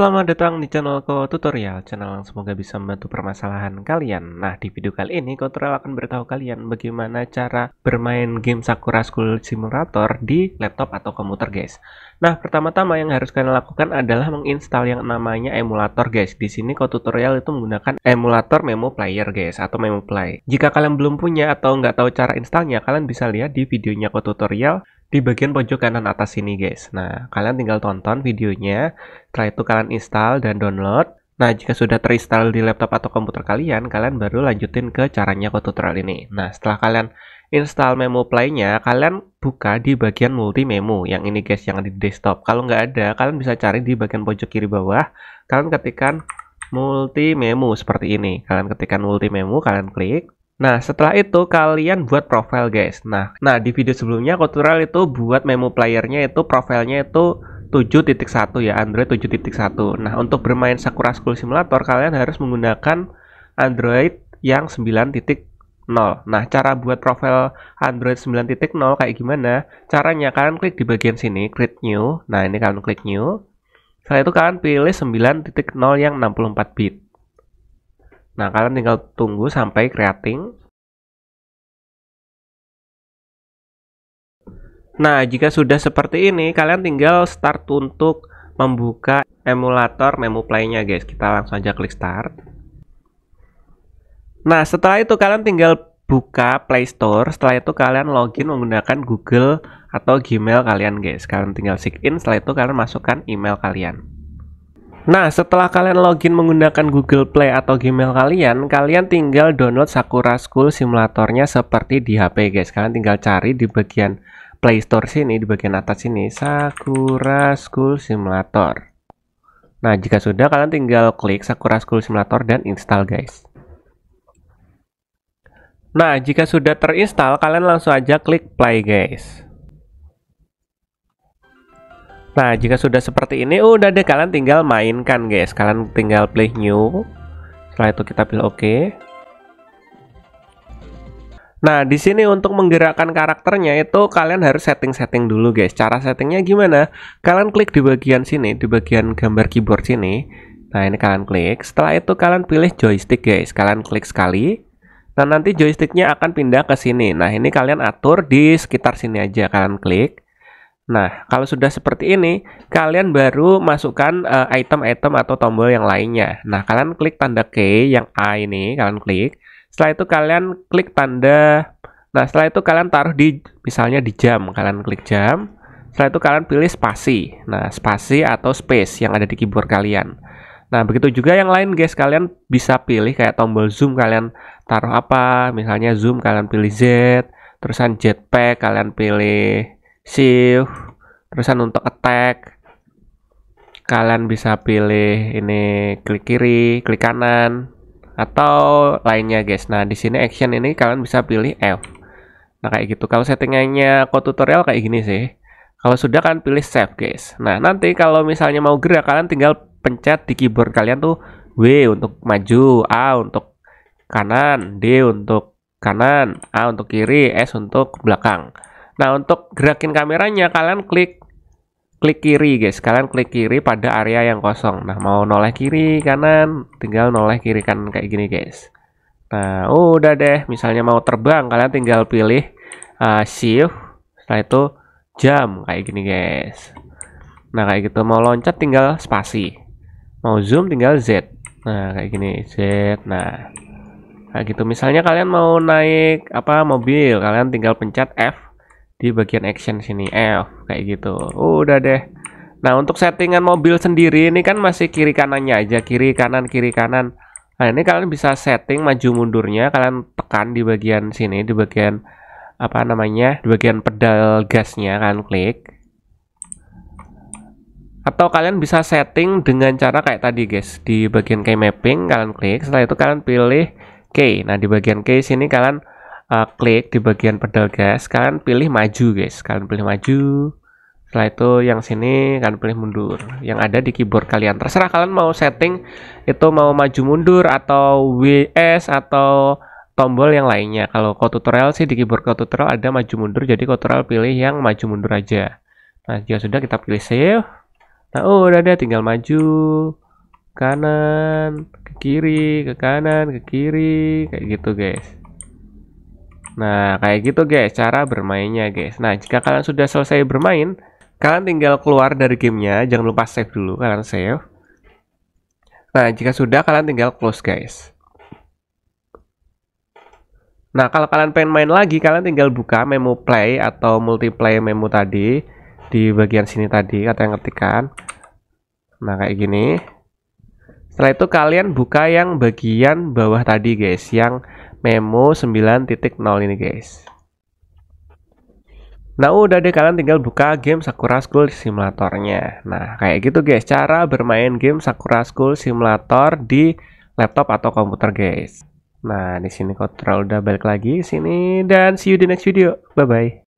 Selamat datang di channel Ko Tutorial, channel yang semoga bisa membantu permasalahan kalian. Nah, di video kali ini Ko Tutorial akan beritahu kalian bagaimana cara bermain game Sakura School Simulator di laptop atau komputer, guys. Nah, pertama-tama yang harus kalian lakukan adalah menginstal yang namanya emulator, guys. Di sini Ko Tutorial itu menggunakan emulator Memo Player, guys, atau Memo Play. Jika kalian belum punya atau nggak tahu cara installnya, kalian bisa lihat di videonya Ko Tutorial di bagian pojok kanan atas sini guys. Nah, kalian tinggal tonton videonya, setelah itu kalian install dan download. Nah, jika sudah terinstall di laptop atau komputer kalian, kalian baru lanjutin ke caranya ke tutorial ini. Nah, setelah kalian install memo play-nya, kalian buka di bagian multi memo yang ini guys, yang di desktop. Kalau nggak ada, kalian bisa cari di bagian pojok kiri bawah. Kalian ketikkan multi memo seperti ini. Kalian ketikkan multi memo, kalian klik. Nah, setelah itu kalian buat profile guys. Nah, nah di video sebelumnya tutorial itu buat memo playernya itu profilnya itu 7.1 ya, Android 7.1. Nah, untuk bermain Sakura School Simulator kalian harus menggunakan Android yang 9.0. Nah, cara buat profile Android 9.0 kayak gimana? Caranya kalian klik di bagian sini, create new. Nah, ini kalian klik new. Setelah itu kalian pilih 9.0 yang 64 bit. Nah, kalian tinggal tunggu sampai creating. Nah, jika sudah seperti ini, kalian tinggal start untuk membuka emulator Memu Play-nya, guys. Kita langsung aja klik start. Nah, setelah itu kalian tinggal buka Play Store. Setelah itu kalian login menggunakan Google atau Gmail kalian, guys. Kalian tinggal sign in, setelah itu kalian masukkan email kalian. Nah, setelah kalian login menggunakan Google Play atau Gmail kalian, kalian tinggal download Sakura School simulatornya seperti di HP, guys. Kalian tinggal cari di bagian Play Store sini di bagian atas sini Sakura School Simulator. Nah, jika sudah kalian tinggal klik Sakura School Simulator dan install, guys. Nah, jika sudah terinstall, kalian langsung aja klik play, guys. Nah, jika sudah seperti ini, udah deh kalian tinggal mainkan, guys. Kalian tinggal play new. Setelah itu kita pilih oke. Okay. Nah, di sini untuk menggerakkan karakternya itu kalian harus setting-setting dulu, guys. Cara settingnya gimana? Kalian klik di bagian sini, di bagian gambar keyboard sini. Nah, ini kalian klik. Setelah itu kalian pilih joystick, guys. Kalian klik sekali. Nah, nanti joysticknya akan pindah ke sini. Nah, ini kalian atur di sekitar sini aja. Kalian klik. Nah, kalau sudah seperti ini, kalian baru masukkan eh, item-item uh, atau tombol yang lainnya. Nah, kalian klik tanda K yang A ini, kalian klik. Setelah itu kalian klik tanda. Nah, setelah itu kalian taruh di misalnya di jam, kalian klik jam. Setelah itu kalian pilih spasi. Nah, spasi atau space yang ada di keyboard kalian. Nah, begitu juga yang lain guys, kalian bisa pilih kayak tombol zoom kalian taruh apa, misalnya zoom kalian pilih Z, terusan jetpack kalian pilih shift, terusan untuk attack kalian bisa pilih ini klik kiri, klik kanan, atau lainnya guys. Nah, di sini action ini kalian bisa pilih F. Nah, kayak gitu. Kalau settingannya kode tutorial kayak gini sih. Kalau sudah kan pilih save guys. Nah, nanti kalau misalnya mau gerak kalian tinggal pencet di keyboard kalian tuh W untuk maju, A untuk kanan, D untuk kanan, A untuk kiri, S untuk belakang. Nah, untuk gerakin kameranya kalian klik klik kiri guys kalian klik kiri pada area yang kosong nah mau noleh kiri kanan tinggal noleh kiri kanan kayak gini guys nah udah deh misalnya mau terbang kalian tinggal pilih uh, shift setelah itu jam kayak gini guys nah kayak gitu mau loncat tinggal spasi mau zoom tinggal Z nah kayak gini Z nah kayak gitu misalnya kalian mau naik apa mobil kalian tinggal pencet F di bagian action sini F eh, kayak gitu oh, udah deh nah untuk settingan mobil sendiri ini kan masih kiri kanannya aja kiri kanan kiri kanan nah ini kalian bisa setting maju mundurnya kalian tekan di bagian sini di bagian apa namanya di bagian pedal gasnya kalian klik atau kalian bisa setting dengan cara kayak tadi guys di bagian key mapping kalian klik setelah itu kalian pilih key nah di bagian key sini kalian uh, klik di bagian pedal gas, kalian pilih maju guys. Kalian pilih maju. Setelah itu yang sini kalian pilih mundur. Yang ada di keyboard kalian. Terserah kalian mau setting itu mau maju mundur atau WS atau tombol yang lainnya. Kalau kau tutorial sih di keyboard kau tutorial ada maju mundur, jadi kau tutorial pilih yang maju mundur aja. Nah, jika ya sudah kita pilih save. Nah, oh, udah deh tinggal maju kanan, ke kiri, ke kanan, ke kiri, kayak gitu guys. Nah, kayak gitu guys, cara bermainnya guys. Nah, jika kalian sudah selesai bermain, kalian tinggal keluar dari gamenya, jangan lupa save dulu, kalian save. Nah, jika sudah, kalian tinggal close guys. Nah, kalau kalian pengen main lagi, kalian tinggal buka memo play atau multiplayer memo tadi di bagian sini tadi, kata yang ketikan. Nah, kayak gini. Setelah itu kalian buka yang bagian bawah tadi guys, yang Memo 9.0 ini guys. Nah udah deh kalian tinggal buka game Sakura School Simulatornya. Nah kayak gitu guys cara bermain game Sakura School Simulator di laptop atau komputer guys. Nah di sini kontrol udah balik lagi sini dan see you di next video. Bye bye.